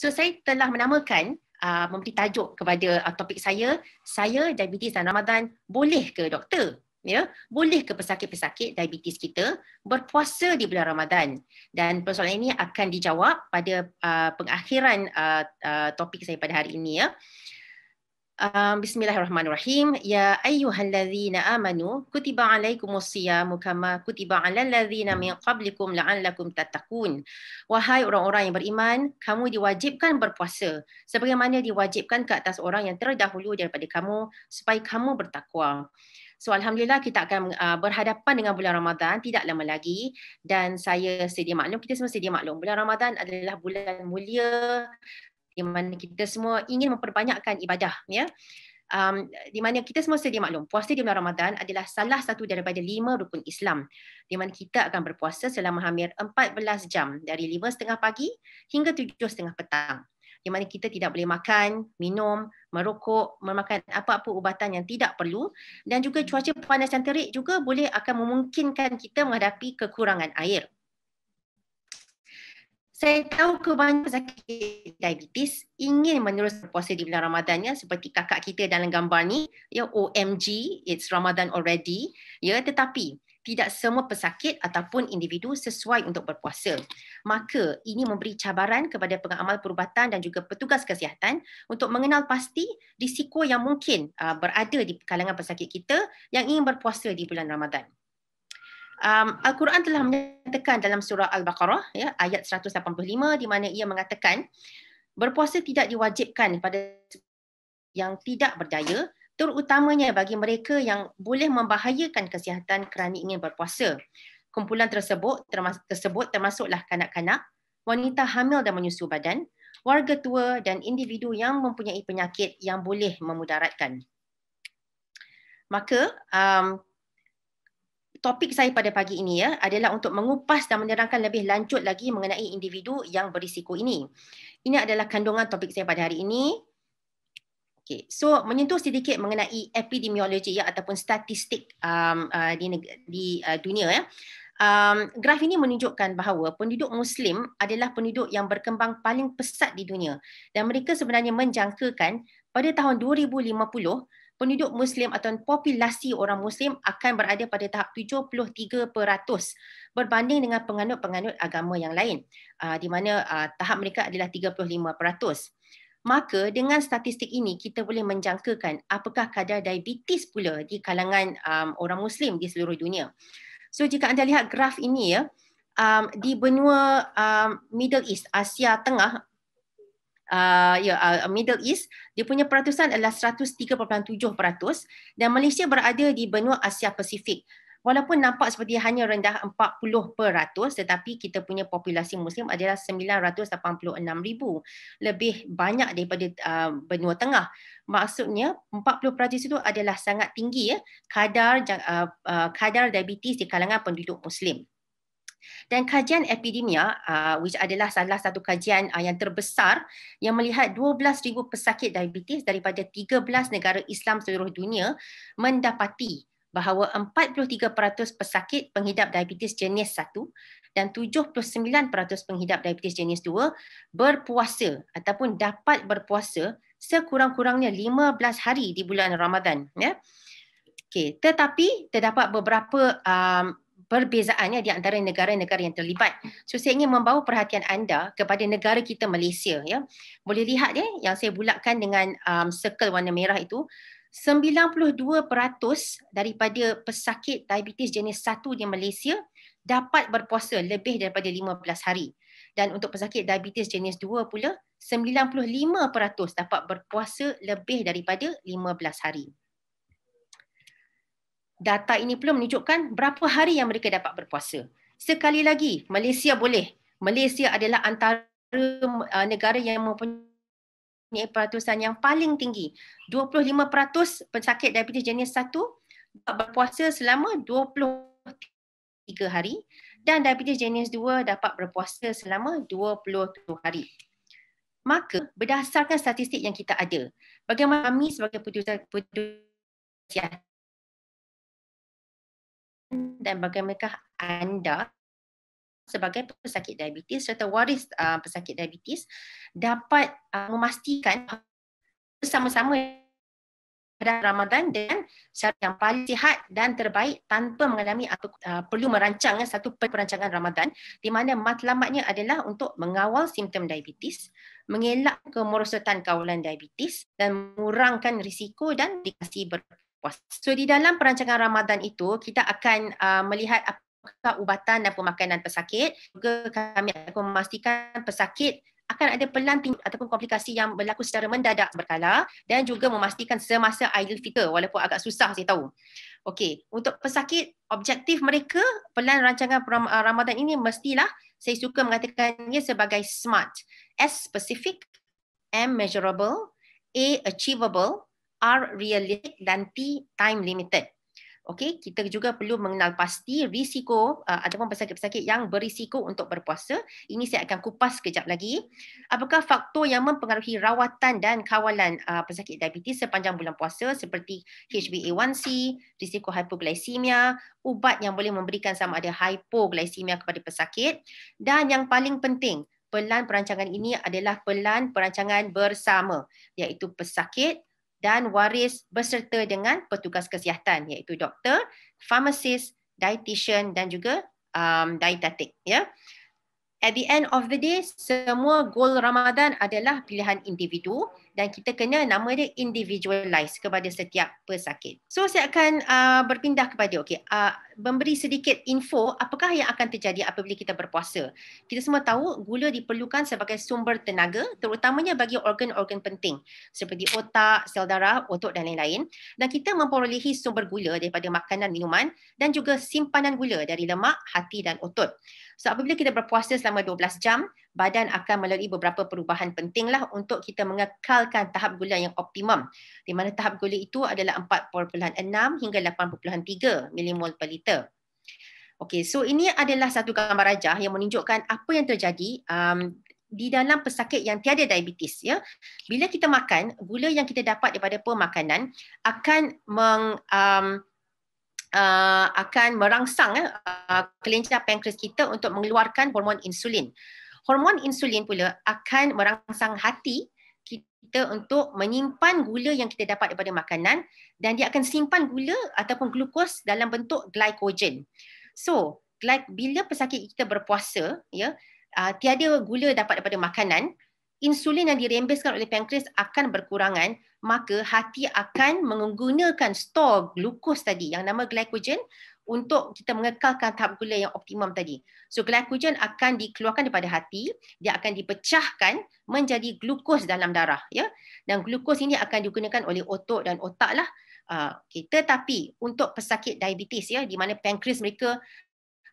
So saya telah menamakan uh, memberi tajuk kepada uh, topik saya, saya diabetes dan Ramadan boleh ke doktor? Ya, boleh ke pesakit-pesakit diabetes kita berpuasa di bulan Ramadan? Dan persoalan ini akan dijawab pada uh, pengakhiran uh, uh, topik saya pada hari ini ya. Uh. Um, bismillahirrahmanirrahim. Ya ayyuhalladzina amanu kutiba alaikumus siyamu kama kutiba alal ladzina min qablikum la'allakum tattaqun. Wahai orang-orang yang beriman, kamu diwajibkan berpuasa sebagaimana diwajibkan ke atas orang yang terdahulu daripada kamu supaya kamu bertakwa. So alhamdulillah kita akan uh, berhadapan dengan bulan Ramadan tidak lama lagi dan saya sedia maklum kita semua sedia maklum bulan Ramadan adalah bulan mulia di mana kita semua ingin memperbanyakkan ibadah ya um, di mana kita semua sedia maklum puasa di bulan Ramadan adalah salah satu daripada lima rukun Islam di mana kita akan berpuasa selama hampir 14 jam dari 5.30 pagi hingga 7.30 petang di mana kita tidak boleh makan, minum, merokok, memakan apa-apa ubatan yang tidak perlu dan juga cuaca panas yang terik juga boleh akan memungkinkan kita menghadapi kekurangan air. Saya tahu kebanyakan sakit diabetes ingin meneruskan puasa di bulan Ramadannya seperti kakak kita dalam gambar ni, ya OMG, it's Ramadan already. Ya, tetapi tidak semua pesakit ataupun individu sesuai untuk berpuasa. Maka ini memberi cabaran kepada pengamal perubatan dan juga petugas kesihatan untuk mengenal pasti risiko yang mungkin uh, berada di kalangan pesakit kita yang ingin berpuasa di bulan Ramadan um, Al-Quran telah menyatakan dalam surah Al-Baqarah ya, ayat 185 di mana ia mengatakan berpuasa tidak diwajibkan pada yang tidak berdaya terutamanya bagi mereka yang boleh membahayakan kesihatan kerana ingin berpuasa. Kumpulan tersebut, termas- tersebut termasuklah kanak-kanak, wanita hamil dan menyusu badan, warga tua dan individu yang mempunyai penyakit yang boleh memudaratkan. Maka um, topik saya pada pagi ini ya adalah untuk mengupas dan menerangkan lebih lanjut lagi mengenai individu yang berisiko ini. Ini adalah kandungan topik saya pada hari ini. Okay. So, menyentuh sedikit mengenai epidemiologi ya, ataupun statistik um, uh, di, di uh, dunia. Ya. Um, graf ini menunjukkan bahawa penduduk Muslim adalah penduduk yang berkembang paling pesat di dunia. Dan mereka sebenarnya menjangkakan pada tahun 2050, penduduk Muslim atau populasi orang Muslim akan berada pada tahap 73% berbanding dengan penganut-penganut agama yang lain ah, di mana ah, tahap mereka adalah 35%. Maka dengan statistik ini kita boleh menjangkakan apakah kadar diabetes pula di kalangan um, orang Muslim di seluruh dunia. So jika anda lihat graf ini ya, um, di benua um, Middle East, Asia Tengah, uh, ya yeah, uh, Middle East dia punya peratusan adalah 103.7% dan Malaysia berada di benua Asia Pasifik walaupun nampak seperti hanya rendah 40% tetapi kita punya populasi muslim adalah 986,000 lebih banyak daripada uh, benua tengah maksudnya 40% itu adalah sangat tinggi ya kadar uh, uh, kadar diabetes di kalangan penduduk muslim dan kajian epidemia uh, which adalah salah satu kajian uh, yang terbesar yang melihat 12,000 pesakit diabetes daripada 13 negara Islam seluruh dunia mendapati bahawa 43% pesakit penghidap diabetes jenis 1 dan 79% penghidap diabetes jenis 2 berpuasa ataupun dapat berpuasa sekurang-kurangnya 15 hari di bulan Ramadan ya. Okay. tetapi terdapat beberapa um, perbezaannya di antara negara-negara yang terlibat. So saya ingin membawa perhatian anda kepada negara kita Malaysia ya. Boleh lihat ya yang saya bulatkan dengan um, circle warna merah itu 92% daripada pesakit diabetes jenis 1 di Malaysia dapat berpuasa lebih daripada 15 hari. Dan untuk pesakit diabetes jenis 2 pula 95% dapat berpuasa lebih daripada 15 hari data ini pula menunjukkan berapa hari yang mereka dapat berpuasa. Sekali lagi, Malaysia boleh. Malaysia adalah antara uh, negara yang mempunyai peratusan yang paling tinggi. 25% pesakit diabetes jenis 1 dapat berpuasa selama 23 hari dan diabetes jenis 2 dapat berpuasa selama 27 hari. Maka berdasarkan statistik yang kita ada, bagaimana kami sebagai petugas, dan bagaimanakah anda sebagai pesakit diabetes serta waris uh, pesakit diabetes dapat uh, memastikan bersama-sama pada Ramadan dengan cara yang paling sihat dan terbaik tanpa mengalami atau uh, perlu merancang satu perancangan Ramadan di mana matlamatnya adalah untuk mengawal simptom diabetes, mengelak kemerosotan kawalan diabetes dan mengurangkan risiko dan dikasih berpengaruh puasa. So di dalam perancangan Ramadan itu, kita akan uh, melihat apakah ubatan dan pemakanan pesakit. Juga kami akan memastikan pesakit akan ada pelan ataupun komplikasi yang berlaku secara mendadak berkala dan juga memastikan semasa Aidilfitri walaupun agak susah saya tahu. Okey, untuk pesakit objektif mereka pelan rancangan uh, Ramadan ini mestilah saya suka mengatakannya sebagai SMART. S specific, M measurable, A achievable, R realistic dan T time limited. Okey, kita juga perlu mengenal pasti risiko uh, ataupun pesakit-pesakit yang berisiko untuk berpuasa. Ini saya akan kupas kejap lagi. Apakah faktor yang mempengaruhi rawatan dan kawalan uh, pesakit diabetes sepanjang bulan puasa seperti HbA1c, risiko hipoglisemia, ubat yang boleh memberikan sama ada hipoglisemia kepada pesakit dan yang paling penting, pelan perancangan ini adalah pelan perancangan bersama iaitu pesakit dan waris berserta dengan petugas kesihatan iaitu doktor, farmasis, dietitian dan juga um, dietetik. Ya. Yeah at the end of the day, semua goal Ramadan adalah pilihan individu dan kita kena nama dia individualize kepada setiap pesakit. So saya akan uh, berpindah kepada okay, uh, memberi sedikit info apakah yang akan terjadi apabila kita berpuasa. Kita semua tahu gula diperlukan sebagai sumber tenaga terutamanya bagi organ-organ penting seperti otak, sel darah, otot dan lain-lain dan kita memperolehi sumber gula daripada makanan minuman dan juga simpanan gula dari lemak, hati dan otot. So apabila kita berpuasa selama 12 jam, badan akan melalui beberapa perubahan pentinglah untuk kita mengekalkan tahap gula yang optimum. Di mana tahap gula itu adalah 4.6 hingga 8.3 milimol per liter. Okey, so ini adalah satu gambar rajah yang menunjukkan apa yang terjadi um, di dalam pesakit yang tiada diabetes ya. Bila kita makan, gula yang kita dapat daripada pemakanan akan meng um, uh, akan merangsang eh, uh, kelenjar pankreas kita untuk mengeluarkan hormon insulin. Hormon insulin pula akan merangsang hati kita untuk menyimpan gula yang kita dapat daripada makanan dan dia akan simpan gula ataupun glukos dalam bentuk glycogen. So, like bila pesakit kita berpuasa, ya, uh, tiada gula dapat daripada makanan, insulin yang dirembeskan oleh pankreas akan berkurangan, maka hati akan menggunakan stor glukos tadi yang nama glycogen untuk kita mengekalkan tahap gula yang optimum tadi. So glycogen akan dikeluarkan daripada hati, dia akan dipecahkan menjadi glukos dalam darah. ya. Dan glukos ini akan digunakan oleh otot dan otak. Lah. Uh, okay. Tetapi untuk pesakit diabetes, ya, di mana pankreas mereka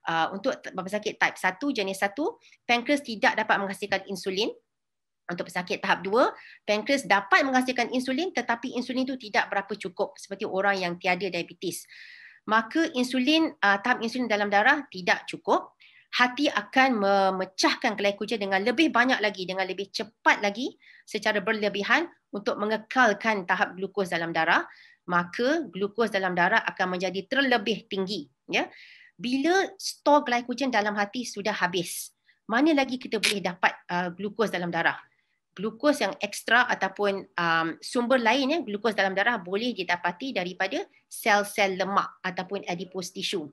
uh, untuk pesakit type 1, jenis 1, pankreas tidak dapat menghasilkan insulin untuk pesakit tahap 2, pankreas dapat menghasilkan insulin tetapi insulin itu tidak berapa cukup seperti orang yang tiada diabetes. Maka insulin uh, tahap insulin dalam darah tidak cukup. Hati akan memecahkan glikogen dengan lebih banyak lagi dengan lebih cepat lagi secara berlebihan untuk mengekalkan tahap glukos dalam darah, maka glukos dalam darah akan menjadi terlebih tinggi, ya. Bila stok glikogen dalam hati sudah habis, mana lagi kita boleh dapat uh, glukos dalam darah? glukos yang ekstra ataupun um, sumber lain ya glukos dalam darah boleh didapati daripada sel-sel lemak ataupun adipose tissue.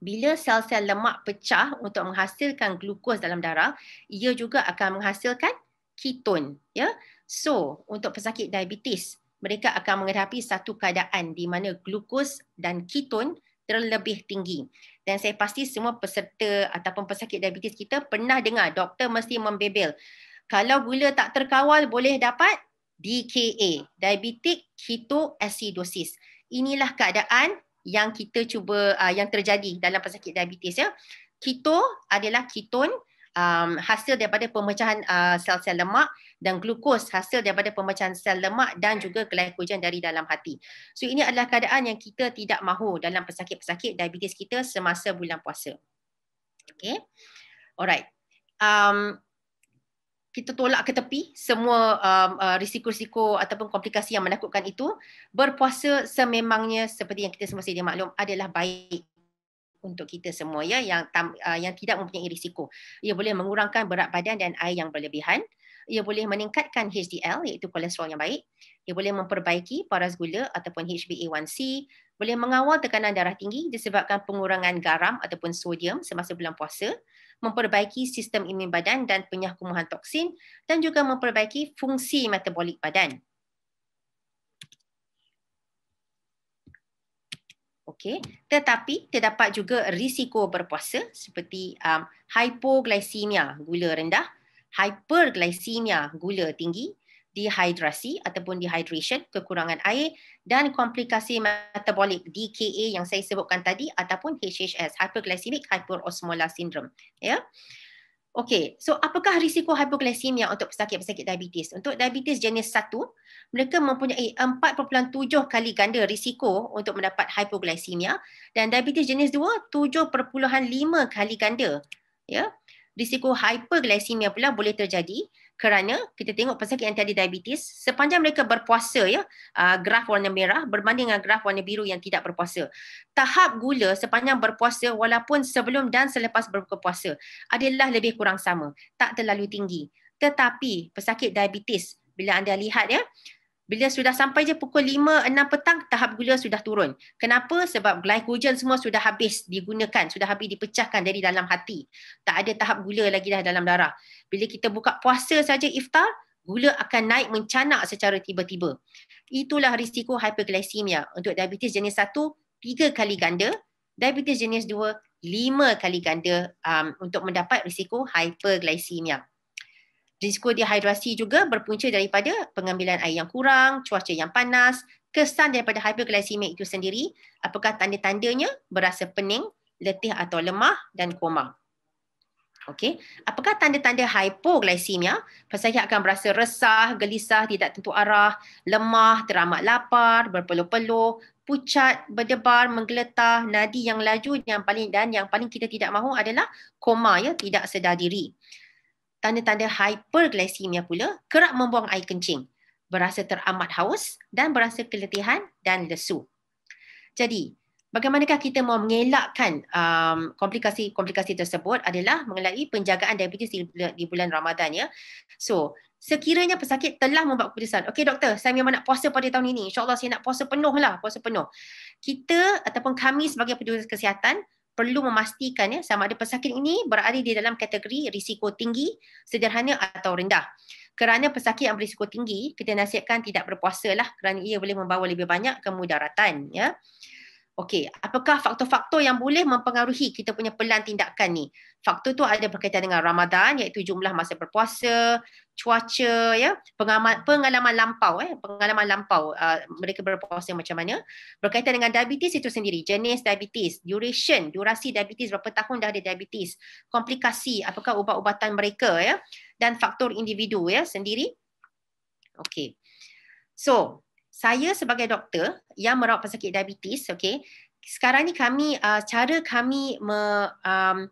Bila sel-sel lemak pecah untuk menghasilkan glukos dalam darah, ia juga akan menghasilkan keton ya. So, untuk pesakit diabetes, mereka akan menghadapi satu keadaan di mana glukos dan keton terlebih tinggi. Dan saya pasti semua peserta ataupun pesakit diabetes kita pernah dengar doktor mesti membebel. Kalau gula tak terkawal boleh dapat DKA, diabetic ketoacidosis. Inilah keadaan yang kita cuba uh, yang terjadi dalam pesakit diabetes ya. Keto adalah keton um, hasil daripada pemecahan ah, sel-sel uh, lemak dan glukos hasil daripada pemecahan sel lemak dan juga glikogen dari dalam hati. So ini adalah keadaan yang kita tidak mahu dalam pesakit-pesakit diabetes kita semasa bulan puasa. Okay. Alright. Um, kita tolak ke tepi semua um, uh, risiko-risiko ataupun komplikasi yang menakutkan itu, berpuasa sememangnya seperti yang kita semua sedia maklum adalah baik untuk kita semua ya yang tam, uh, yang tidak mempunyai risiko. Ia boleh mengurangkan berat badan dan air yang berlebihan. Ia boleh meningkatkan HDL iaitu kolesterol yang baik. Ia boleh memperbaiki paras gula ataupun HbA1c. Boleh mengawal tekanan darah tinggi disebabkan pengurangan garam ataupun sodium semasa bulan puasa memperbaiki sistem imun badan dan penyah toksin dan juga memperbaiki fungsi metabolik badan. Okay, tetapi terdapat juga risiko berpuasa seperti um, hypoglycemia, gula rendah, hyperglycemia, gula tinggi, dehidrasi ataupun dehydration, kekurangan air dan komplikasi metabolik DKA yang saya sebutkan tadi ataupun HHS, hyperglycemic hyperosmolar syndrome. Ya. Yeah. Okey, so apakah risiko hipoglisemia untuk pesakit-pesakit diabetes? Untuk diabetes jenis 1, mereka mempunyai 4.7 kali ganda risiko untuk mendapat hipoglisemia dan diabetes jenis 2, 7.5 kali ganda. Ya, risiko hiperglisemia pula boleh terjadi kerana kita tengok pesakit yang tiada diabetes sepanjang mereka berpuasa ya uh, graf warna merah berbanding dengan graf warna biru yang tidak berpuasa tahap gula sepanjang berpuasa walaupun sebelum dan selepas berbuka puasa adalah lebih kurang sama tak terlalu tinggi tetapi pesakit diabetes bila anda lihat ya bila sudah sampai je pukul 5 6 petang tahap gula sudah turun. Kenapa? Sebab glycogen semua sudah habis digunakan, sudah habis dipecahkan dari dalam hati. Tak ada tahap gula lagi dah dalam darah. Bila kita buka puasa saja iftar, gula akan naik mencanak secara tiba-tiba. Itulah risiko hyperglycemia untuk diabetes jenis 1 tiga kali ganda, diabetes jenis 2 lima kali ganda um, untuk mendapat risiko hyperglycemia. Risiko dehidrasi juga berpunca daripada pengambilan air yang kurang, cuaca yang panas, kesan daripada hyperglycemic itu sendiri, apakah tanda-tandanya berasa pening, letih atau lemah dan koma. Okey, apakah tanda-tanda hypoglycemia? Pasien akan berasa resah, gelisah, tidak tentu arah, lemah, teramat lapar, berpeluh-peluh, pucat, berdebar, menggeletar, nadi yang laju yang paling dan yang paling kita tidak mahu adalah koma ya, tidak sedar diri tanda-tanda hyperglycemia pula kerap membuang air kencing, berasa teramat haus dan berasa keletihan dan lesu. Jadi, bagaimanakah kita mahu mengelakkan um, komplikasi-komplikasi tersebut adalah mengenai penjagaan diabetes di bulan, di bulan Ramadan ya. So, sekiranya pesakit telah membuat keputusan, okey doktor, saya memang nak puasa pada tahun ini. InsyaAllah saya nak puasa penuh lah, puasa penuh. Kita ataupun kami sebagai petugas kesihatan perlu memastikan ya sama ada pesakit ini berada di dalam kategori risiko tinggi, sederhana atau rendah. Kerana pesakit yang berisiko tinggi, kita nasihatkan tidak berpuasa lah kerana ia boleh membawa lebih banyak kemudaratan. Ya. Uh, Okey, apakah faktor-faktor yang boleh mempengaruhi kita punya pelan tindakan ni? Faktor tu ada berkaitan dengan Ramadan iaitu jumlah masa berpuasa, cuaca ya, pengalaman pengalaman lampau eh, pengalaman lampau uh, mereka berpuasa macam mana? Berkaitan dengan diabetes itu sendiri, jenis diabetes, duration, durasi diabetes berapa tahun dah ada diabetes, komplikasi apakah ubat-ubatan mereka ya dan faktor individu ya sendiri. Okey. So, saya sebagai doktor yang merawat pesakit diabetes, okay, sekarang ni kami uh, cara kami me, um,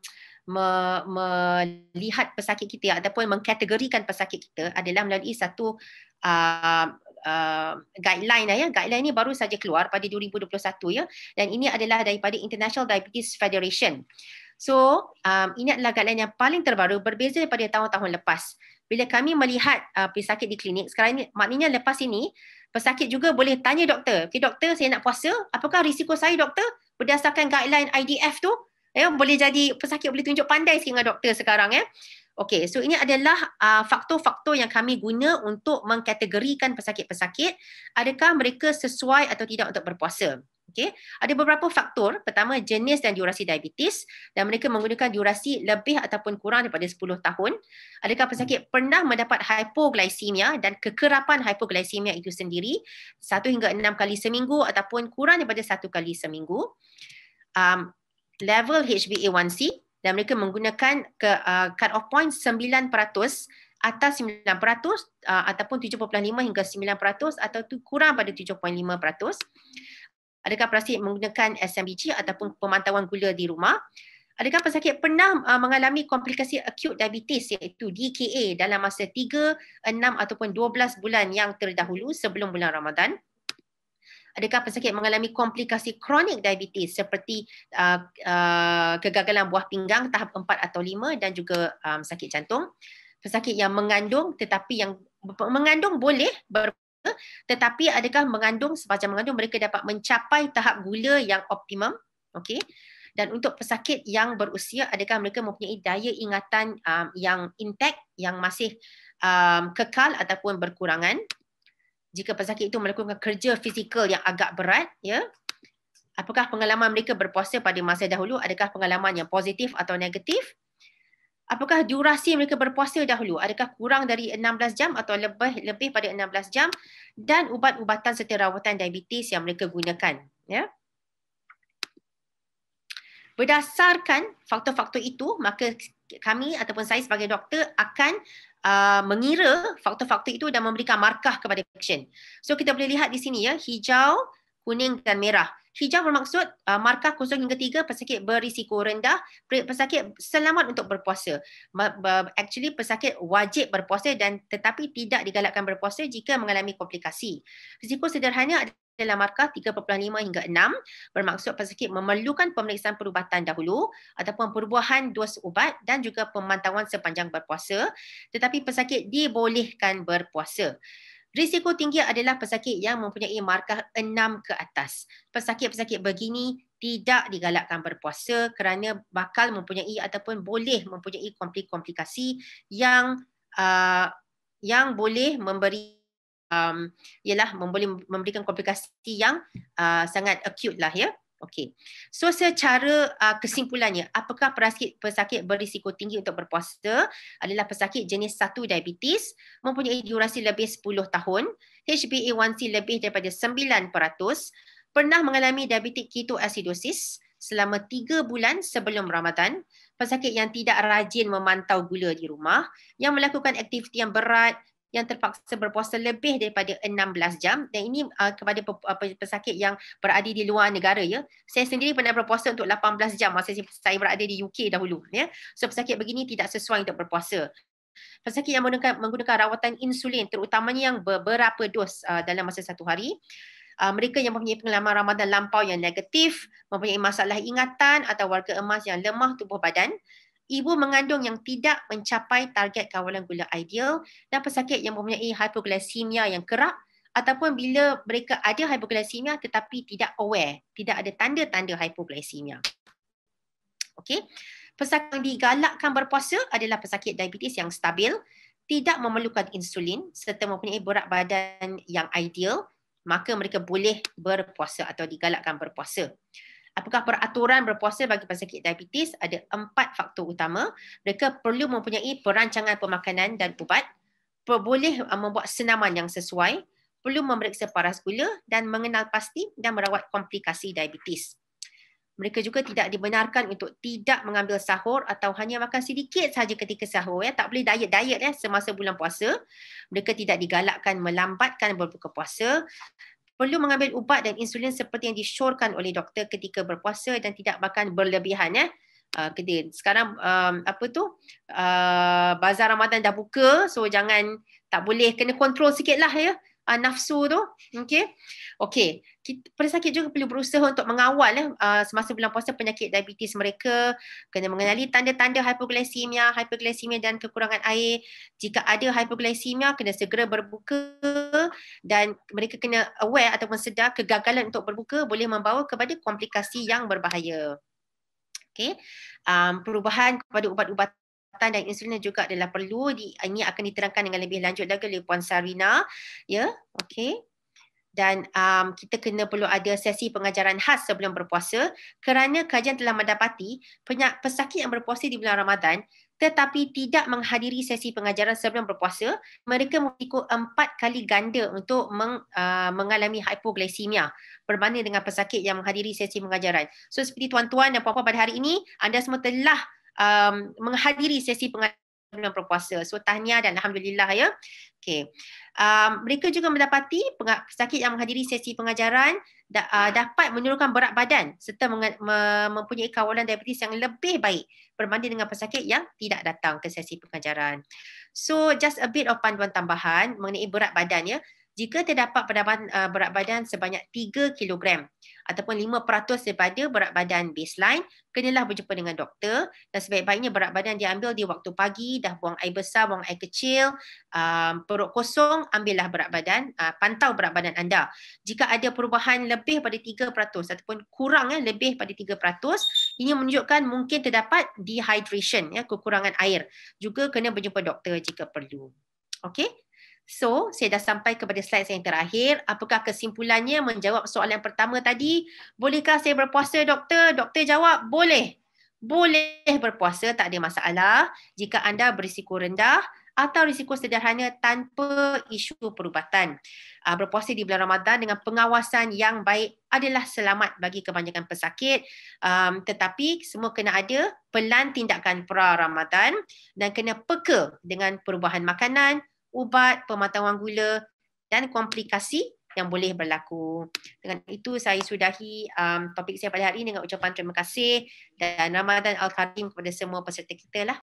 me, melihat pesakit kita ataupun mengkategorikan pesakit kita adalah melalui satu uh, uh, guideline lah ya. Guideline ni baru saja keluar pada 2021 ya dan ini adalah daripada International Diabetes Federation. So, um, ini adalah guideline yang paling terbaru berbeza daripada tahun-tahun lepas bila kami melihat uh, pesakit di klinik sekarang ni maknanya lepas ini pesakit juga boleh tanya doktor okey doktor saya nak puasa apakah risiko saya doktor berdasarkan guideline IDF tu Eh boleh jadi pesakit boleh tunjuk pandai sikit dengan doktor sekarang ya Okay, so ini adalah uh, faktor-faktor yang kami guna untuk mengkategorikan pesakit-pesakit adakah mereka sesuai atau tidak untuk berpuasa Okay. Ada beberapa faktor. Pertama, jenis dan durasi diabetes dan mereka menggunakan durasi lebih ataupun kurang daripada 10 tahun. Adakah pesakit hmm. pernah mendapat hipoglisemia dan kekerapan hipoglisemia itu sendiri satu hingga enam kali seminggu ataupun kurang daripada satu kali seminggu. Um, level HbA1c dan mereka menggunakan ke, uh, cut off point 9% atas 9% uh, ataupun 7.5 hingga 9% atau tu kurang pada Adakah pesakit menggunakan SMBG ataupun pemantauan gula di rumah? Adakah pesakit pernah uh, mengalami komplikasi acute diabetes iaitu DKA dalam masa 3, 6 ataupun 12 bulan yang terdahulu sebelum bulan Ramadan? Adakah pesakit mengalami komplikasi kronik diabetes seperti uh, uh, kegagalan buah pinggang tahap 4 atau 5 dan juga um, sakit jantung? Pesakit yang mengandung tetapi yang mengandung boleh ber- tetapi adakah mengandung sepanjang mengandung mereka dapat mencapai tahap gula yang optimum okey dan untuk pesakit yang berusia adakah mereka mempunyai daya ingatan um, yang intact yang masih um, kekal ataupun berkurangan jika pesakit itu melakukan kerja fizikal yang agak berat ya apakah pengalaman mereka berpuasa pada masa dahulu adakah pengalaman yang positif atau negatif apakah durasi mereka berpuasa dahulu adakah kurang dari 16 jam atau lebih lebih pada 16 jam dan ubat-ubatan serta rawatan diabetes yang mereka gunakan ya berdasarkan faktor-faktor itu maka kami ataupun saya sebagai doktor akan uh, mengira faktor-faktor itu dan memberikan markah kepada patient so kita boleh lihat di sini ya hijau kuning dan merah Hijau bermaksud uh, markah kosong hingga tiga pesakit berisiko rendah, pesakit selamat untuk berpuasa. Actually pesakit wajib berpuasa dan tetapi tidak digalakkan berpuasa jika mengalami komplikasi. Risiko sederhana adalah markah 3.5 hingga 6 bermaksud pesakit memerlukan pemeriksaan perubatan dahulu ataupun perubahan dos ubat dan juga pemantauan sepanjang berpuasa tetapi pesakit dibolehkan berpuasa. Risiko tinggi adalah pesakit yang mempunyai markah enam ke atas. Pesakit-pesakit begini tidak digalakkan berpuasa kerana bakal mempunyai ataupun boleh mempunyai komplikasi yang uh, yang boleh memberi um, ialah memberikan komplikasi yang uh, sangat acute lah ya. Yeah. Okey. So secara uh, kesimpulannya, apakah pesakit pesakit berisiko tinggi untuk berpuasa adalah pesakit jenis 1 diabetes mempunyai durasi lebih 10 tahun, HbA1c lebih daripada 9%, pernah mengalami diabetes ketoacidosis selama 3 bulan sebelum Ramadan, pesakit yang tidak rajin memantau gula di rumah, yang melakukan aktiviti yang berat, yang terpaksa berpuasa lebih daripada 16 jam dan ini uh, kepada uh, pesakit yang berada di luar negara ya. Saya sendiri pernah berpuasa untuk 18 jam masa saya berada di UK dahulu ya. So pesakit begini tidak sesuai untuk berpuasa. Pesakit yang menggunakan, menggunakan rawatan insulin terutamanya yang beberapa dos uh, dalam masa satu hari Uh, mereka yang mempunyai pengalaman Ramadan lampau yang negatif, mempunyai masalah ingatan atau warga emas yang lemah tubuh badan, ibu mengandung yang tidak mencapai target kawalan gula ideal dan pesakit yang mempunyai hipoglisemia yang kerap ataupun bila mereka ada hipoglisemia tetapi tidak aware, tidak ada tanda-tanda hipoglisemia. Okey. Pesakit yang digalakkan berpuasa adalah pesakit diabetes yang stabil, tidak memerlukan insulin serta mempunyai berat badan yang ideal, maka mereka boleh berpuasa atau digalakkan berpuasa. Apakah peraturan berpuasa bagi pesakit diabetes? Ada empat faktor utama. Mereka perlu mempunyai perancangan pemakanan dan ubat. Boleh uh, membuat senaman yang sesuai. Perlu memeriksa paras gula dan mengenal pasti dan merawat komplikasi diabetes. Mereka juga tidak dibenarkan untuk tidak mengambil sahur atau hanya makan sedikit sahaja ketika sahur. Ya. Tak boleh diet-diet ya, semasa bulan puasa. Mereka tidak digalakkan melambatkan berbuka puasa perlu mengambil ubat dan insulin seperti yang disyorkan oleh doktor ketika berpuasa dan tidak makan berlebihan ya. Uh, sekarang um, apa tu uh, bazar Ramadan dah buka so jangan tak boleh kena kontrol lah ya uh, nafsu tu okey okey pesakit juga perlu berusaha untuk mengawal eh, uh, semasa bulan puasa penyakit diabetes mereka kena mengenali tanda-tanda hypoglycemia hypoglycemia dan kekurangan air jika ada hypoglycemia kena segera berbuka dan mereka kena aware ataupun sedar kegagalan untuk berbuka boleh membawa kepada komplikasi yang berbahaya okey um, perubahan kepada ubat-ubatan ubat dan insulin juga adalah perlu di, ini akan diterangkan dengan lebih lanjut lagi oleh Puan Sarina ya okey dan um, kita kena perlu ada sesi pengajaran khas sebelum berpuasa kerana kajian telah mendapati pesakit yang berpuasa di bulan Ramadan tetapi tidak menghadiri sesi pengajaran sebelum berpuasa, mereka mengikut empat kali ganda untuk meng, uh, mengalami hipoglisemia berbanding dengan pesakit yang menghadiri sesi pengajaran. So seperti tuan-tuan dan puan-puan pada hari ini, anda semua telah um, menghadiri sesi pengaduan proposal. So tahniah dan alhamdulillah ya. Okay. Um, mereka juga mendapati pesakit yang menghadiri sesi pengajaran da, uh, dapat menurunkan berat badan serta me, mempunyai kawalan diabetes yang lebih baik berbanding dengan pesakit yang tidak datang ke sesi pengajaran. So just a bit of panduan tambahan mengenai berat badan ya jika terdapat penambahan uh, eh, berat badan sebanyak 3 kg ataupun 5% daripada berat badan baseline, kenalah berjumpa dengan doktor dan sebaik-baiknya berat badan diambil di waktu pagi, dah buang air besar, buang air kecil, um, perut kosong, ambillah berat badan, uh, pantau berat badan anda. Jika ada perubahan lebih pada 3% ataupun kurang ya, lebih pada 3%, ini menunjukkan mungkin terdapat dehydration, ya, kekurangan air. Juga kena berjumpa doktor jika perlu. Okey, So, saya dah sampai kepada slide saya yang terakhir. Apakah kesimpulannya menjawab soalan pertama tadi? Bolehkah saya berpuasa, doktor? Doktor jawab, boleh. Boleh berpuasa, tak ada masalah. Jika anda berisiko rendah atau risiko sederhana tanpa isu perubatan. Ah, berpuasa di bulan Ramadan dengan pengawasan yang baik adalah selamat bagi kebanyakan pesakit. tetapi semua kena ada pelan tindakan pra-Ramadan dan kena peka dengan perubahan makanan, ubat, pematang wang gula dan komplikasi yang boleh berlaku. Dengan itu saya sudahi um, topik saya pada hari ini dengan ucapan terima kasih dan Ramadan Al-Karim kepada semua peserta kita lah.